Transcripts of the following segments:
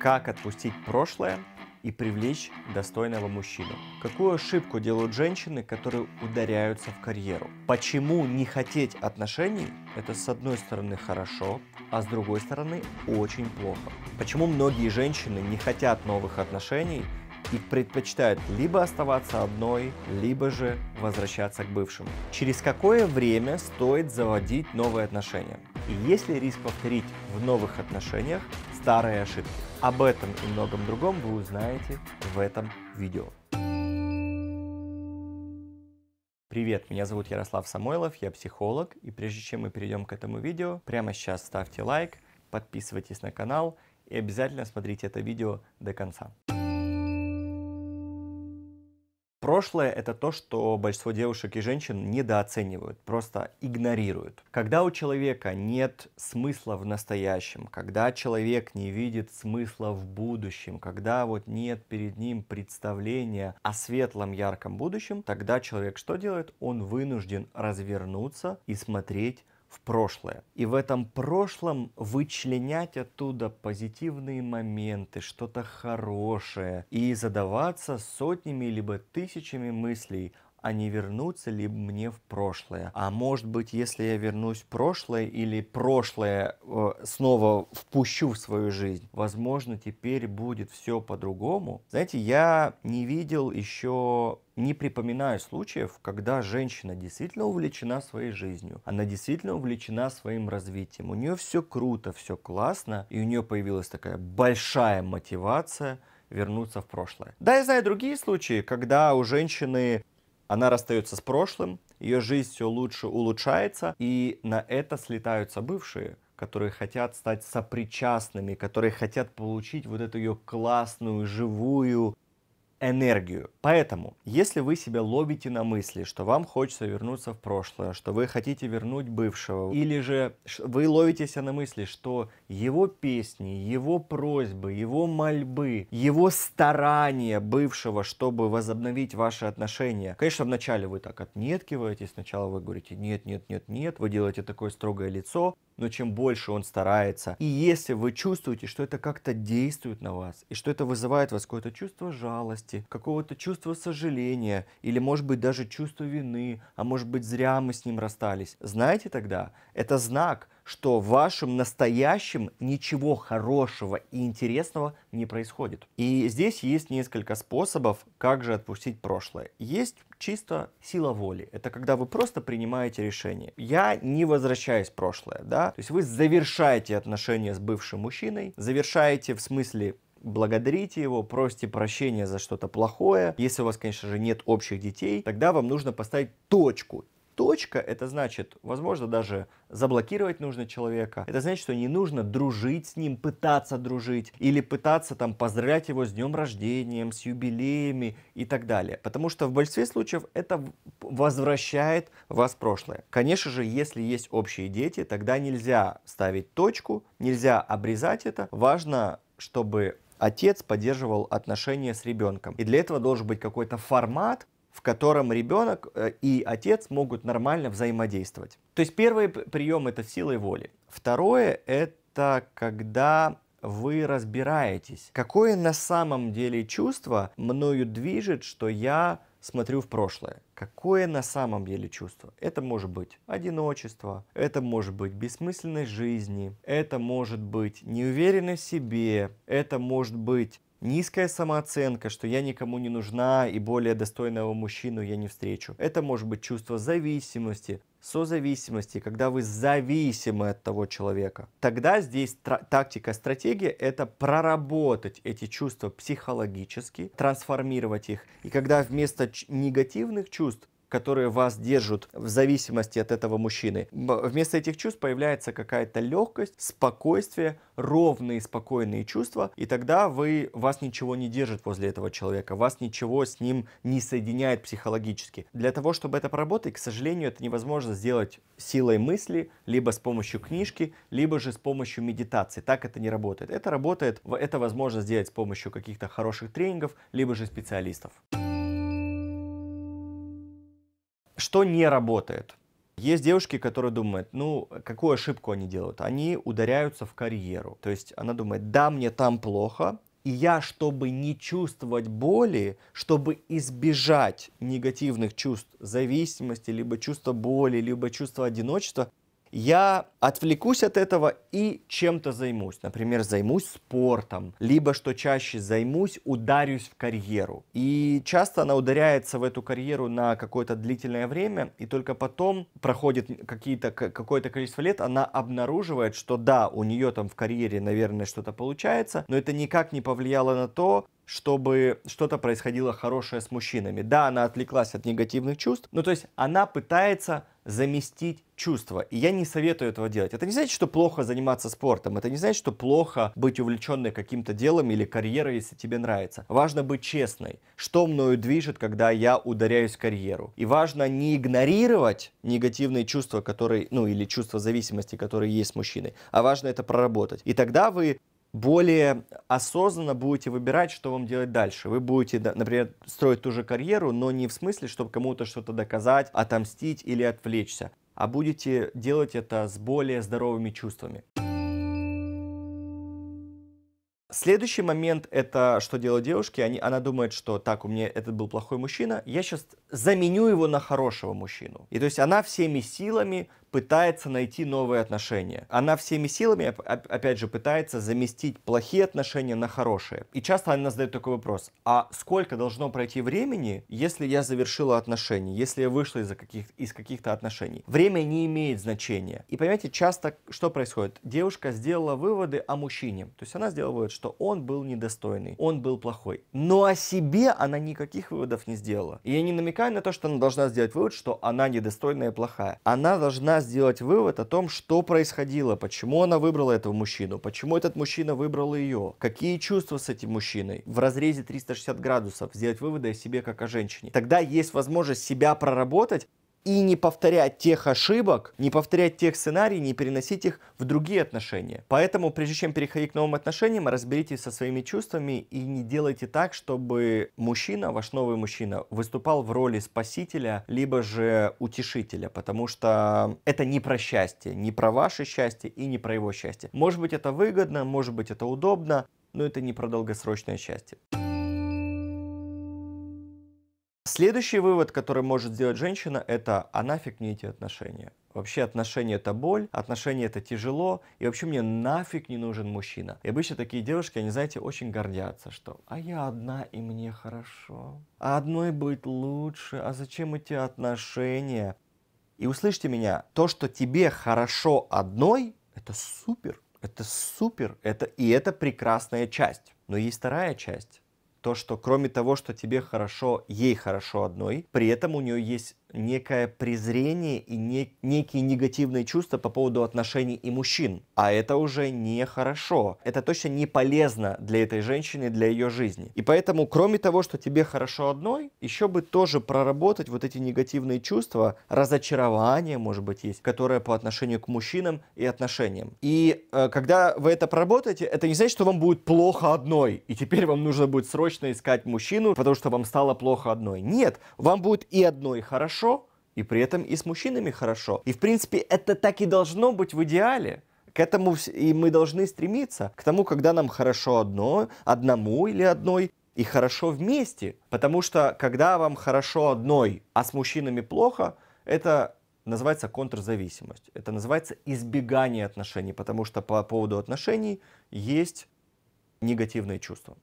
Как отпустить прошлое и привлечь достойного мужчину. Какую ошибку делают женщины, которые ударяются в карьеру? Почему не хотеть отношений – это с одной стороны хорошо, а с другой стороны очень плохо? Почему многие женщины не хотят новых отношений и предпочитают либо оставаться одной, либо же возвращаться к бывшему? Через какое время стоит заводить новые отношения? и есть ли риск повторить в новых отношениях старые ошибки. Об этом и многом другом вы узнаете в этом видео. Привет, меня зовут Ярослав Самойлов, я психолог, и прежде чем мы перейдем к этому видео, прямо сейчас ставьте лайк, подписывайтесь на канал и обязательно смотрите это видео до конца. Прошлое – это то, что большинство девушек и женщин недооценивают, просто игнорируют. Когда у человека нет смысла в настоящем, когда человек не видит смысла в будущем, когда вот нет перед ним представления о светлом ярком будущем, тогда человек что делает? Он вынужден развернуться и смотреть в прошлое. И в этом прошлом вычленять оттуда позитивные моменты, что-то хорошее и задаваться сотнями либо тысячами мыслей а не вернуться ли мне в прошлое. А может быть, если я вернусь в прошлое или прошлое э, снова впущу в свою жизнь, возможно, теперь будет все по-другому. Знаете, я не видел еще не припоминаю случаев, когда женщина действительно увлечена своей жизнью. Она действительно увлечена своим развитием. У нее все круто, все классно, и у нее появилась такая большая мотивация вернуться в прошлое. Да, я знаю другие случаи, когда у женщины она расстается с прошлым, ее жизнь все лучше улучшается, и на это слетаются бывшие, которые хотят стать сопричастными, которые хотят получить вот эту ее классную, живую, энергию. Поэтому, если вы себя ловите на мысли, что вам хочется вернуться в прошлое, что вы хотите вернуть бывшего, или же вы ловите себя на мысли, что его песни, его просьбы, его мольбы, его старания бывшего, чтобы возобновить ваши отношения. Конечно, вначале вы так отнеткиваетесь, сначала вы говорите «нет, нет, нет, нет», вы делаете такое строгое лицо, но чем больше он старается, и если вы чувствуете, что это как-то действует на вас, и что это вызывает у вас какое-то чувство жалости, жалости, какого-то чувства сожаления или, может быть, даже чувства вины, а может быть, зря мы с ним расстались. Знаете тогда, это знак, что в вашем настоящем ничего хорошего и интересного не происходит. И здесь есть несколько способов, как же отпустить прошлое. Есть чисто сила воли. Это когда вы просто принимаете решение. Я не возвращаюсь в прошлое, да? То есть вы завершаете отношения с бывшим мужчиной, завершаете в смысле благодарите его, просите прощения за что-то плохое. Если у вас, конечно же, нет общих детей, тогда вам нужно поставить точку. Точка – это значит, возможно, даже заблокировать нужно человека. Это значит, что не нужно дружить с ним, пытаться дружить или пытаться там поздравлять его с днем рождения, с юбилеями и так далее. Потому что в большинстве случаев это возвращает вас в прошлое. Конечно же, если есть общие дети, тогда нельзя ставить точку, нельзя обрезать это. Важно чтобы отец поддерживал отношения с ребенком. И для этого должен быть какой-то формат, в котором ребенок э, и отец могут нормально взаимодействовать. То есть первый прием это сила и воли. Второе это когда вы разбираетесь, какое на самом деле чувство мною движет, что я смотрю в прошлое. Какое на самом деле чувство? Это может быть одиночество, это может быть бессмысленность жизни, это может быть неуверенность в себе, это может быть Низкая самооценка, что я никому не нужна и более достойного мужчину я не встречу. Это может быть чувство зависимости, созависимости, когда вы зависимы от того человека. Тогда здесь тактика, стратегия – это проработать эти чувства психологически, трансформировать их. И когда вместо негативных чувств которые вас держат в зависимости от этого мужчины. Вместо этих чувств появляется какая-то легкость, спокойствие, ровные, спокойные чувства, и тогда вы, вас ничего не держит возле этого человека, вас ничего с ним не соединяет психологически. Для того, чтобы это поработать, к сожалению, это невозможно сделать силой мысли, либо с помощью книжки, либо же с помощью медитации. Так это не работает. Это работает, это возможно сделать с помощью каких-то хороших тренингов, либо же специалистов. Что не работает? Есть девушки, которые думают, ну, какую ошибку они делают? Они ударяются в карьеру. То есть она думает, да, мне там плохо, и я, чтобы не чувствовать боли, чтобы избежать негативных чувств зависимости, либо чувства боли, либо чувства одиночества, я отвлекусь от этого и чем-то займусь. Например, займусь спортом, либо, что чаще, займусь, ударюсь в карьеру. И часто она ударяется в эту карьеру на какое-то длительное время, и только потом проходит какие-то, какое-то количество лет, она обнаруживает, что да, у нее там в карьере, наверное, что-то получается, но это никак не повлияло на то, чтобы что-то происходило хорошее с мужчинами. Да, она отвлеклась от негативных чувств, но ну, то есть она пытается заместить чувства. И я не советую этого делать. Это не значит, что плохо заниматься спортом. Это не значит, что плохо быть увлеченной каким-то делом или карьерой, если тебе нравится. Важно быть честной. Что мною движет, когда я ударяюсь в карьеру? И важно не игнорировать негативные чувства, которые, ну или чувства зависимости, которые есть с мужчиной, а важно это проработать. И тогда вы более осознанно будете выбирать, что вам делать дальше. Вы будете, например, строить ту же карьеру, но не в смысле, чтобы кому-то что-то доказать, отомстить или отвлечься, а будете делать это с более здоровыми чувствами. Следующий момент – это что делают девушки. Они, она думает, что так, у меня этот был плохой мужчина, я сейчас заменю его на хорошего мужчину. И то есть она всеми силами пытается найти новые отношения. Она всеми силами, опять же, пытается заместить плохие отношения на хорошие. И часто она задает такой вопрос, а сколько должно пройти времени, если я завершила отношения, если я вышла из, каких, из каких-то отношений? Время не имеет значения. И понимаете, часто что происходит? Девушка сделала выводы о мужчине. То есть она сделала вывод, что он был недостойный, он был плохой. Но о себе она никаких выводов не сделала. И я не намекаю на то, что она должна сделать вывод, что она недостойная и плохая. Она должна сделать вывод о том, что происходило, почему она выбрала этого мужчину, почему этот мужчина выбрал ее, какие чувства с этим мужчиной в разрезе 360 градусов, сделать выводы о себе как о женщине. Тогда есть возможность себя проработать, и не повторять тех ошибок, не повторять тех сценариев, не переносить их в другие отношения. Поэтому, прежде чем переходить к новым отношениям, разберитесь со своими чувствами и не делайте так, чтобы мужчина, ваш новый мужчина, выступал в роли спасителя, либо же утешителя, потому что это не про счастье, не про ваше счастье и не про его счастье. Может быть это выгодно, может быть это удобно, но это не про долгосрочное счастье. Следующий вывод, который может сделать женщина, это «а нафиг мне эти отношения». Вообще отношения это боль, отношения это тяжело, и вообще мне нафиг не нужен мужчина. И обычно такие девушки, они, знаете, очень гордятся, что «а я одна, и мне хорошо», «а одной быть лучше», «а зачем эти отношения?» И услышьте меня, то, что тебе хорошо одной, это супер, это супер, это, и это прекрасная часть. Но есть вторая часть то, что кроме того, что тебе хорошо, ей хорошо одной, при этом у нее есть некое презрение и не, некие негативные чувства по поводу отношений и мужчин. А это уже нехорошо. Это точно не полезно для этой женщины, для ее жизни. И поэтому, кроме того, что тебе хорошо одной, еще бы тоже проработать вот эти негативные чувства, разочарование, может быть, есть, которое по отношению к мужчинам и отношениям. И э, когда вы это проработаете, это не значит, что вам будет плохо одной, и теперь вам нужно будет срочно искать мужчину, потому что вам стало плохо одной. Нет, вам будет и одной хорошо, хорошо, и при этом и с мужчинами хорошо. И, в принципе, это так и должно быть в идеале. К этому и мы должны стремиться, к тому, когда нам хорошо одно, одному или одной, и хорошо вместе. Потому что, когда вам хорошо одной, а с мужчинами плохо, это называется контрзависимость. Это называется избегание отношений, потому что по поводу отношений есть негативные чувства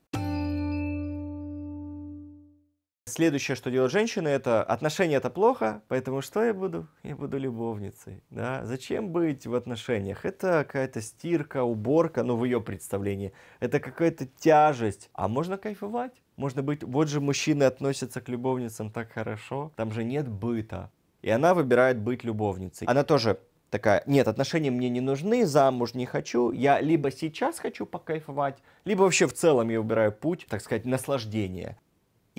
следующее, что делают женщины, это отношения это плохо, поэтому что я буду? Я буду любовницей. Да? Зачем быть в отношениях? Это какая-то стирка, уборка, ну в ее представлении. Это какая-то тяжесть. А можно кайфовать? Можно быть, вот же мужчины относятся к любовницам так хорошо, там же нет быта. И она выбирает быть любовницей. Она тоже такая, нет, отношения мне не нужны, замуж не хочу, я либо сейчас хочу покайфовать, либо вообще в целом я выбираю путь, так сказать, наслаждения.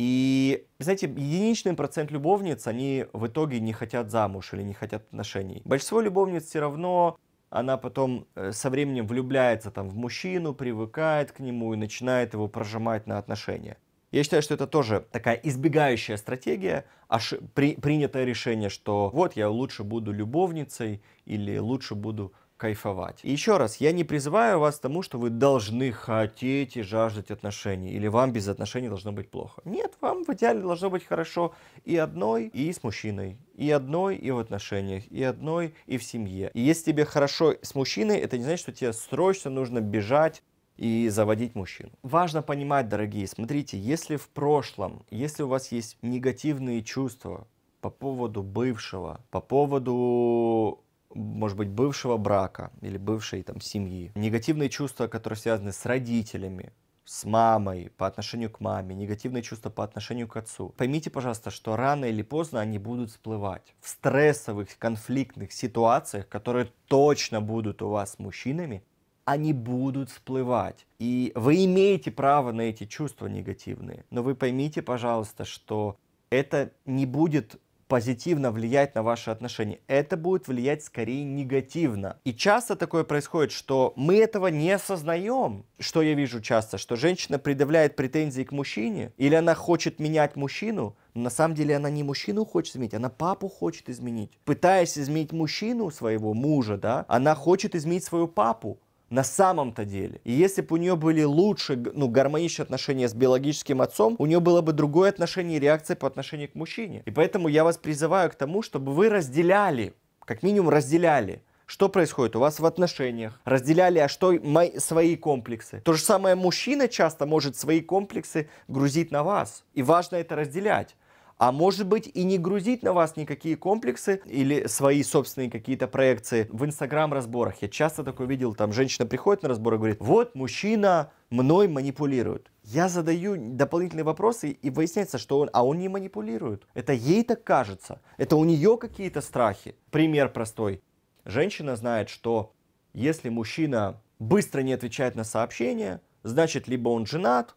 И, знаете, единичный процент любовниц, они в итоге не хотят замуж или не хотят отношений. Большинство любовниц все равно она потом э, со временем влюбляется там в мужчину, привыкает к нему и начинает его прожимать на отношения. Я считаю, что это тоже такая избегающая стратегия, аж при, принятое решение, что вот я лучше буду любовницей или лучше буду кайфовать. И еще раз, я не призываю вас к тому, что вы должны хотеть и жаждать отношений, или вам без отношений должно быть плохо. Нет, вам в идеале должно быть хорошо и одной, и с мужчиной, и одной, и в отношениях, и одной, и в семье. И если тебе хорошо с мужчиной, это не значит, что тебе срочно нужно бежать и заводить мужчин. Важно понимать, дорогие, смотрите, если в прошлом, если у вас есть негативные чувства по поводу бывшего, по поводу может быть, бывшего брака или бывшей там семьи, негативные чувства, которые связаны с родителями, с мамой, по отношению к маме, негативные чувства по отношению к отцу. Поймите, пожалуйста, что рано или поздно они будут всплывать. В стрессовых, конфликтных ситуациях, которые точно будут у вас с мужчинами, они будут всплывать. И вы имеете право на эти чувства негативные. Но вы поймите, пожалуйста, что это не будет позитивно влиять на ваши отношения. Это будет влиять скорее негативно. И часто такое происходит, что мы этого не осознаем. Что я вижу часто, что женщина предъявляет претензии к мужчине, или она хочет менять мужчину, но на самом деле она не мужчину хочет изменить, она папу хочет изменить. Пытаясь изменить мужчину своего мужа, да, она хочет изменить свою папу на самом-то деле. И если бы у нее были лучше, ну, гармоничные отношения с биологическим отцом, у нее было бы другое отношение и реакция по отношению к мужчине. И поэтому я вас призываю к тому, чтобы вы разделяли, как минимум разделяли, что происходит у вас в отношениях, разделяли, а что мои, свои комплексы. То же самое мужчина часто может свои комплексы грузить на вас. И важно это разделять а может быть и не грузить на вас никакие комплексы или свои собственные какие-то проекции. В инстаграм-разборах я часто такое видел, там женщина приходит на разбор и говорит, вот мужчина мной манипулирует. Я задаю дополнительные вопросы, и выясняется, что он, а он не манипулирует. Это ей так кажется. Это у нее какие-то страхи. Пример простой. Женщина знает, что если мужчина быстро не отвечает на сообщения, значит, либо он женат,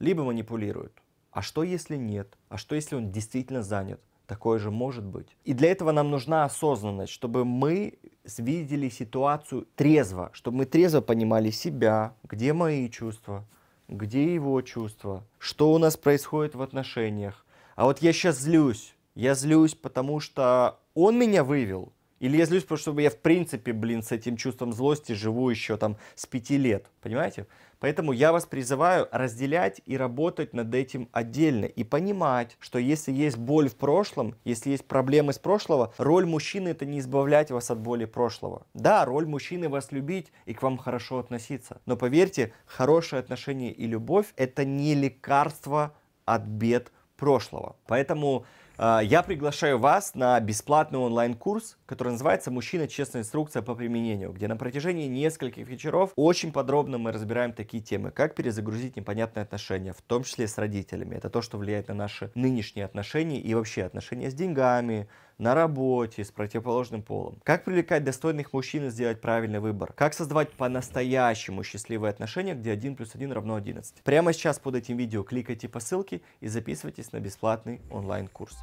либо манипулирует. А что если нет? А что если он действительно занят? Такое же может быть. И для этого нам нужна осознанность, чтобы мы видели ситуацию трезво, чтобы мы трезво понимали себя, где мои чувства, где его чувства, что у нас происходит в отношениях. А вот я сейчас злюсь, я злюсь, потому что он меня вывел, или я злюсь, потому что я в принципе, блин, с этим чувством злости живу еще там с пяти лет, понимаете? Поэтому я вас призываю разделять и работать над этим отдельно и понимать, что если есть боль в прошлом, если есть проблемы с прошлого, роль мужчины это не избавлять вас от боли прошлого. Да, роль мужчины вас любить и к вам хорошо относиться. Но поверьте, хорошие отношения и любовь это не лекарство от бед прошлого. Поэтому а, я приглашаю вас на бесплатный онлайн-курс, который называется «Мужчина. Честная инструкция по применению», где на протяжении нескольких вечеров очень подробно мы разбираем такие темы, как перезагрузить непонятные отношения, в том числе с родителями. Это то, что влияет на наши нынешние отношения и вообще отношения с деньгами, на работе, с противоположным полом. Как привлекать достойных мужчин и сделать правильный выбор? Как создавать по-настоящему счастливые отношения, где 1 плюс 1 равно 11? Прямо сейчас под этим видео кликайте по ссылке и записывайтесь на бесплатный онлайн-курс.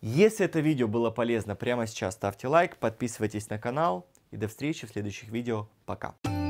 Если это видео было полезно, прямо сейчас ставьте лайк, подписывайтесь на канал и до встречи в следующих видео. Пока!